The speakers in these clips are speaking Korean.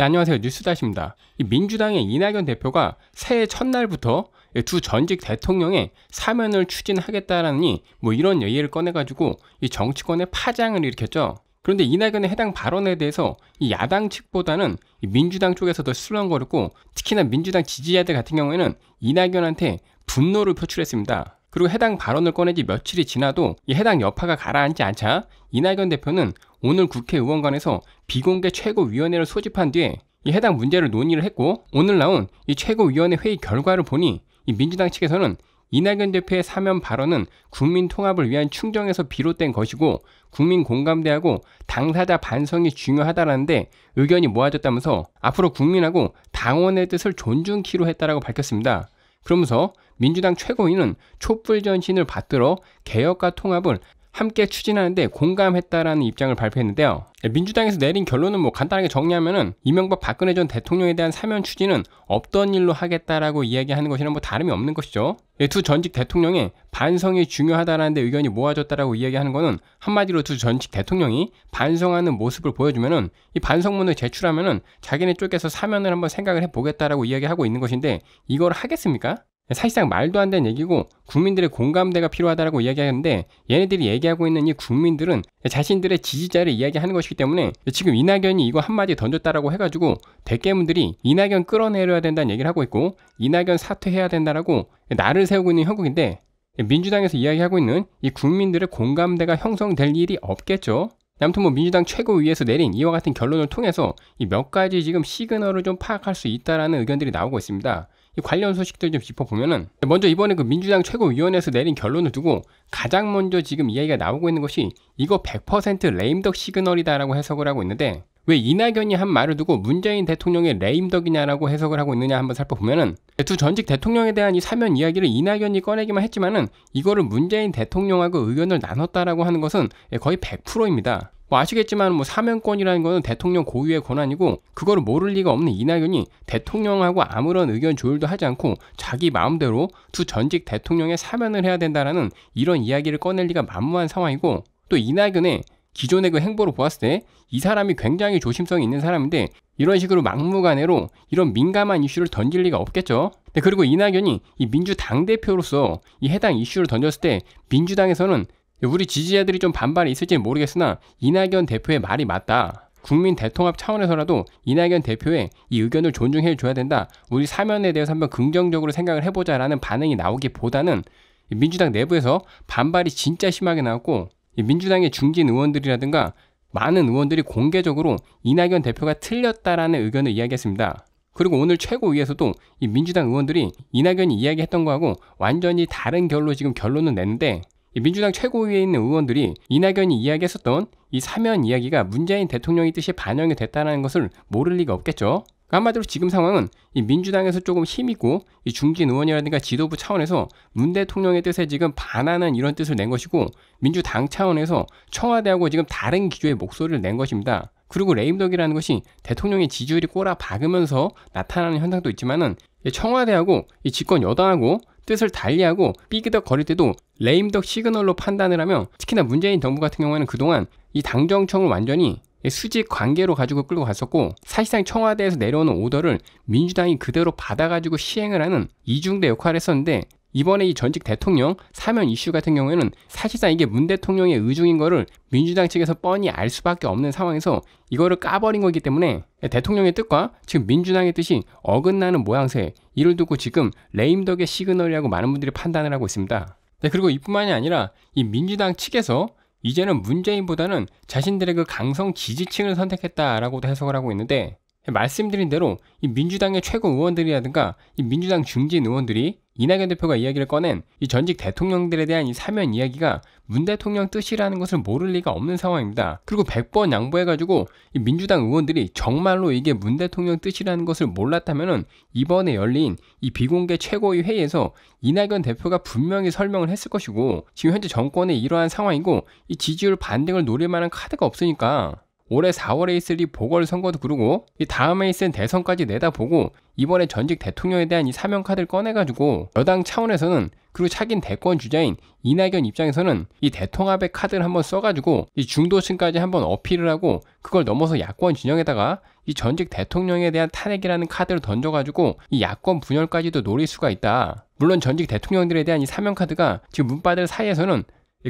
네, 안녕하세요. 뉴스다시입니다. 민주당의 이낙연 대표가 새해 첫날부터 두 전직 대통령의 사면을 추진하겠다라니 뭐 이런 얘기를 꺼내가지고 이 정치권의 파장을 일으켰죠. 그런데 이낙연의 해당 발언에 대해서 이 야당 측보다는 이 민주당 쪽에서 더 술렁거렸고 특히나 민주당 지지자들 같은 경우에는 이낙연한테 분노를 표출했습니다. 그리고 해당 발언을 꺼내지 며칠이 지나도 이 해당 여파가 가라앉지 않자 이낙연 대표는 오늘 국회의원관에서 비공개 최고위원회를 소집한 뒤에 이 해당 문제를 논의를 했고 오늘 나온 이 최고위원회 회의 결과를 보니 이 민주당 측에서는 이낙연 대표의 사면 발언은 국민 통합을 위한 충정에서 비롯된 것이고 국민 공감대하고 당사자 반성이 중요하다라는데 의견이 모아졌다면서 앞으로 국민하고 당원의 뜻을 존중키로 했다라고 밝혔습니다. 그러면서 민주당 최고위는 촛불 전신을 받들어 개혁과 통합을 함께 추진하는데 공감했다라는 입장을 발표했는데요. 예, 민주당에서 내린 결론은 뭐 간단하게 정리하면은 이명박 박근혜 전 대통령에 대한 사면 추진은 없던 일로 하겠다라고 이야기하는 것이랑 뭐 다름이 없는 것이죠. 예, 두 전직 대통령의 반성이 중요하다라는 데 의견이 모아졌다라고 이야기하는 것은 한마디로 두 전직 대통령이 반성하는 모습을 보여주면은 이 반성문을 제출하면은 자기네 쪽에서 사면을 한번 생각을 해보겠다라고 이야기하고 있는 것인데 이걸 하겠습니까? 사실상 말도 안 되는 얘기고 국민들의 공감대가 필요하다라고 이야기하는데 얘네들이 얘기하고 있는 이 국민들은 자신들의 지지자를 이야기하는 것이기 때문에 지금 이낙연이 이거 한마디 던졌다라고 해가지고 대깨문들이 이낙연 끌어내려야 된다는 얘기를 하고 있고 이낙연 사퇴해야 된다라고 나를 세우고 있는 형국인데 민주당에서 이야기하고 있는 이 국민들의 공감대가 형성될 일이 없겠죠. 아무튼 뭐 민주당 최고위에서 내린 이와 같은 결론을 통해서 이 몇 가지 지금 시그널을 좀 파악할 수 있다라는 의견들이 나오고 있습니다. 관련 소식들 좀 짚어보면은 먼저 이번에 그 민주당 최고위원회에서 내린 결론을 두고 가장 먼저 지금 이야기가 나오고 있는 것이 이거 100% 레임덕 시그널이다라고 해석을 하고 있는데 왜 이낙연이 한 말을 두고 문재인 대통령의 레임덕이냐라고 해석을 하고 있느냐 한번 살펴보면은 두 전직 대통령에 대한 이 사면 이야기를 이낙연이 꺼내기만 했지만은 이거를 문재인 대통령하고 의견을 나눴다라고 하는 것은 거의 100%입니다. 뭐 아시겠지만 뭐 사면권이라는 거는 대통령 고유의 권한이고 그걸 모를 리가 없는 이낙연이 대통령하고 아무런 의견 조율도 하지 않고 자기 마음대로 두 전직 대통령의 사면을 해야 된다라는 이런 이야기를 꺼낼 리가 만무한 상황이고 또 이낙연의 기존의 그 행보로 보았을 때 이 사람이 굉장히 조심성이 있는 사람인데 이런 식으로 막무가내로 이런 민감한 이슈를 던질 리가 없겠죠. 그리고 이낙연이 이 민주당 대표로서 이 해당 이슈를 던졌을 때 민주당에서는 우리 지지자들이 좀 반발이 있을지 는 모르겠으나 이낙연 대표의 말이 맞다. 국민 대통합 차원에서라도 이낙연 대표의 이 의견을 존중해 줘야 된다. 우리 사면에 대해서 한번 긍정적으로 생각을 해보자라는 반응이 나오기보다는 민주당 내부에서 반발이 진짜 심하게 나왔고 민주당의 중진 의원들이라든가 많은 의원들이 공개적으로 이낙연 대표가 틀렸다라는 의견을 이야기했습니다. 그리고 오늘 최고위에서도 이 민주당 의원들이 이낙연이 이야기했던 거하고 완전히 다른 결로 지금 결론을 냈는데 민주당 최고위에 있는 의원들이 이낙연이 이야기했었던 이 사면 이야기가 문재인 대통령의 뜻이 반영이 됐다는 것을 모를 리가 없겠죠. 한마디로 지금 상황은 이 민주당에서 조금 힘있고 이 중진 의원이라든가 지도부 차원에서 문 대통령의 뜻에 지금 반하는 이런 뜻을 낸 것이고 민주당 차원에서 청와대하고 지금 다른 기조의 목소리를 낸 것입니다. 그리고 레임덕이라는 것이 대통령의 지지율이 꼬라 박으면서 나타나는 현상도 있지만은 청와대하고 이 집권 여당하고 뜻을 달리하고 삐그덕 거릴 때도 레임덕 시그널로 판단을 하며 특히나 문재인 정부 같은 경우에는 그동안 이 당정청을 완전히 수직 관계로 가지고 끌고 갔었고 사실상 청와대에서 내려오는 오더를 민주당이 그대로 받아가지고 시행을 하는 이중대 역할을 했었는데 이번에 이 전직 대통령 사면 이슈 같은 경우에는 사실상 이게 문 대통령의 의중인 거를 민주당 측에서 뻔히 알 수밖에 없는 상황에서 이거를 까버린 거기 때문에 대통령의 뜻과 지금 민주당의 뜻이 어긋나는 모양새 이를 두고 지금 레임덕의 시그널이라고 많은 분들이 판단을 하고 있습니다. 네, 그리고 이뿐만이 아니라 이 민주당 측에서 이제는 문재인보다는 자신들의 그 강성 지지층을 선택했다라고도 해석을 하고 있는데 말씀드린 대로 이 민주당의 최고 의원들이라든가 이 민주당 중진 의원들이 이낙연 대표가 이야기를 꺼낸 이 전직 대통령들에 대한 이 사면 이야기가 문 대통령 뜻이라는 것을 모를 리가 없는 상황입니다. 그리고 100번 양보해가지고 민주당 의원들이 정말로 이게 문 대통령 뜻이라는 것을 몰랐다면 이번에 열린 이 비공개 최고위 회의에서 이낙연 대표가 분명히 설명을 했을 것이고 지금 현재 정권의 이러한 상황이고 이 지지율 반등을 노릴 만한 카드가 없으니까 올해 4월에 있을 이 보궐선거도 그러고 이 다음에 있을 대선까지 내다보고 이번에 전직 대통령에 대한 이 사명카드를 꺼내가지고 여당 차원에서는 그리고 차긴 대권 주자인 이낙연 입장에서는 이 대통합의 카드를 한번 써가지고 이 중도층까지 한번 어필을 하고 그걸 넘어서 야권 진영에다가 이 전직 대통령에 대한 탄핵이라는 카드를 던져가지고 이 야권 분열까지도 노릴 수가 있다. 물론 전직 대통령들에 대한 이 사명카드가 지금 문바들 사이에서는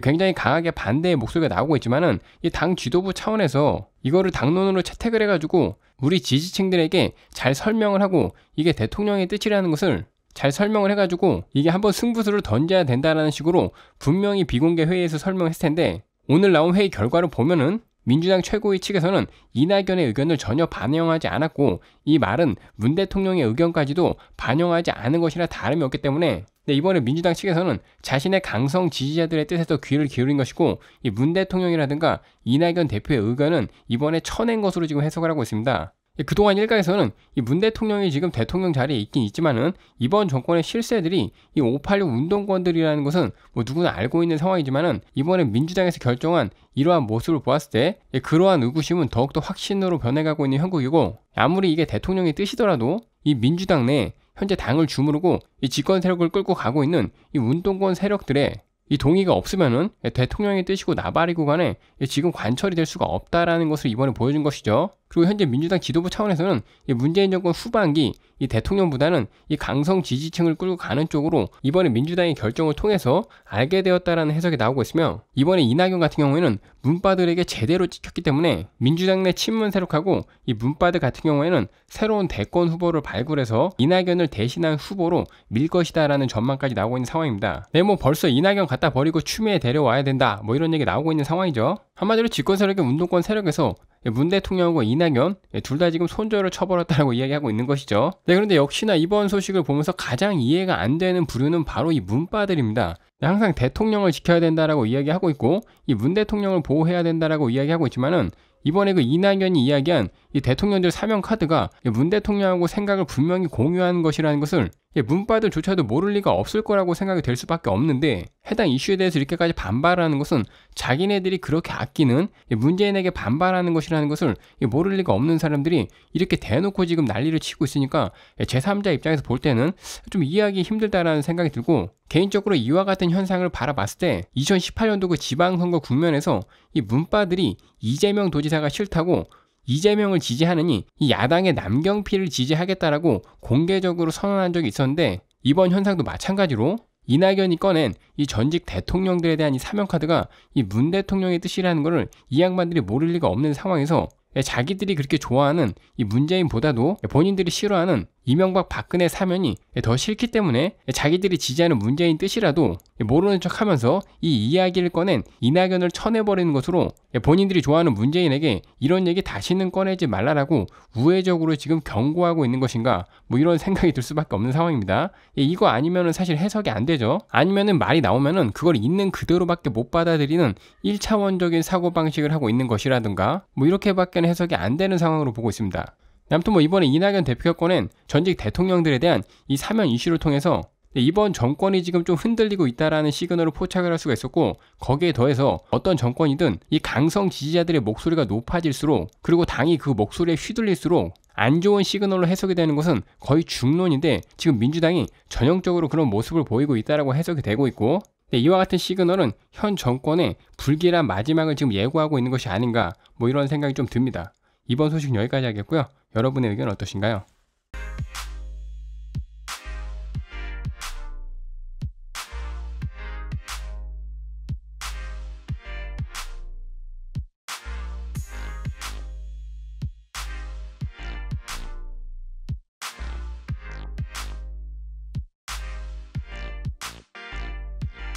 굉장히 강하게 반대의 목소리가 나오고 있지만은 이 당 지도부 차원에서 이거를 당론으로 채택을 해가지고 우리 지지층들에게 잘 설명을 하고 이게 대통령의 뜻이라는 것을 잘 설명을 해가지고 이게 한번 승부수를 던져야 된다라는 식으로 분명히 비공개 회의에서 설명했을 텐데 오늘 나온 회의 결과를 보면은 민주당 최고위 측에서는 이낙연의 의견을 전혀 반영하지 않았고 이 말은 문 대통령의 의견까지도 반영하지 않은 것이라 다름이 없기 때문에 근데 네, 이번에 민주당 측에서는 자신의 강성 지지자들의 뜻에서 귀를 기울인 것이고 이 문 대통령이라든가 이낙연 대표의 의견은 이번에 쳐낸 것으로 지금 해석을 하고 있습니다. 예, 그동안 일각에서는 이 문 대통령이 지금 대통령 자리에 있긴 있지만은 이번 정권의 실세들이 이 586 운동권들이라는 것은 뭐 누구나 알고 있는 상황이지만은 이번에 민주당에서 결정한 이러한 모습을 보았을 때 예, 그러한 의구심은 더욱더 확신으로 변해가고 있는 형국이고 아무리 이게 대통령의 뜻이더라도 이 민주당 내 현재 당을 주무르고 이 집권 세력을 끌고 가고 있는 이 운동권 세력들의 이 동의가 없으면은 대통령이뜨시고 나발이 고간에 지금 관철이 될 수가 없다라는 것을 이번에 보여준 것이죠. 그리고 현재 민주당 지도부 차원에서는 문재인 정권 후반기 이 대통령보다는 이 강성 지지층을 끌고 가는 쪽으로 이번에 민주당의 결정을 통해서 알게 되었다라는 해석이 나오고 있으며 이번에 이낙연 같은 경우에는 문바들에게 제대로 찍혔기 때문에 민주당 내 친문 세력하고 이 문바들 같은 경우에는 새로운 대권 후보를 발굴해서 이낙연을 대신한 후보로 밀 것이다라는 전망까지 나오고 있는 상황입니다. 네, 뭐 벌써 이낙연 갖다 버리고 추미애 데려와야 된다 뭐 이런 얘기 나오고 있는 상황이죠. 한마디로 집권 세력의 운동권 세력에서 문 대통령과 이낙연 예, 둘다 지금 손절을 쳐버렸다고 이야기하고 있는 것이죠. 네, 그런데 역시나 이번 소식을 보면서 가장 이해가 안 되는 부류는 바로 이 문바들입니다. 항상 대통령을 지켜야 된다라고 이야기하고 있고 이 문 대통령을 보호해야 된다라고 이야기하고 있지만은 이번에 그 이낙연이 이야기한 이 대통령들 사명 카드가 문 대통령하고 생각을 분명히 공유한 것이라는 것을 예, 문바들조차도 모를 리가 없을 거라고 생각이 될 수밖에 없는데 해당 이슈에 대해서 이렇게까지 반발하는 것은 자기네들이 그렇게 아끼는 예, 문재인에게 반발하는 것이라는 것을 예, 모를 리가 없는 사람들이 이렇게 대놓고 지금 난리를 치고 있으니까 제3자 입장에서 볼 때는 좀 이해하기 힘들다라는 생각이 들고 개인적으로 이와 같은 현상을 바라봤을 때 2018년도 그 지방선거 국면에서 이 문바들이 이재명 도지사가 싫다고 이재명을 지지하느니 이 야당의 남경필을 지지하겠다라고 공개적으로 선언한 적이 있었는데 이번 현상도 마찬가지로 이낙연이 꺼낸 이 전직 대통령들에 대한 이 사명카드가 이 문 대통령의 뜻이라는 것을 이 양반들이 모를 리가 없는 상황에서 자기들이 그렇게 좋아하는 이 문재인보다도 본인들이 싫어하는 이명박 박근혜 사면이 더 싫기 때문에 자기들이 지지하는 문재인 뜻이라도 모르는 척 하면서 이 이야기를 꺼낸 이낙연을 쳐내버리는 것으로 본인들이 좋아하는 문재인에게 이런 얘기 다시는 꺼내지 말라라고 우회적으로 지금 경고하고 있는 것인가 뭐 이런 생각이 들 수밖에 없는 상황입니다. 예, 이거 아니면은 사실 해석이 안 되죠. 아니면은 말이 나오면은 그걸 있는 그대로밖에 못 받아들이는 1차원적인 사고방식을 하고 있는 것이라든가 뭐 이렇게밖에 해석이 안 되는 상황으로 보고 있습니다. 아무튼 뭐 이번에 이낙연 대표가 꺼낸 전직 대통령들에 대한 이 사면 이슈를 통해서 네, 이번 정권이 지금 좀 흔들리고 있다라는 시그널을 포착을 할 수가 있었고 거기에 더해서 어떤 정권이든 이 강성 지지자들의 목소리가 높아질수록 그리고 당이 그 목소리에 휘둘릴수록 안 좋은 시그널로 해석이 되는 것은 거의 중론인데 지금 민주당이 전형적으로 그런 모습을 보이고 있다라고 해석이 되고 있고 네, 이와 같은 시그널은 현 정권의 불길한 마지막을 지금 예고하고 있는 것이 아닌가 뭐 이런 생각이 좀 듭니다. 이번 소식 여기까지 하겠고요. 여러분의 의견 어떠신가요?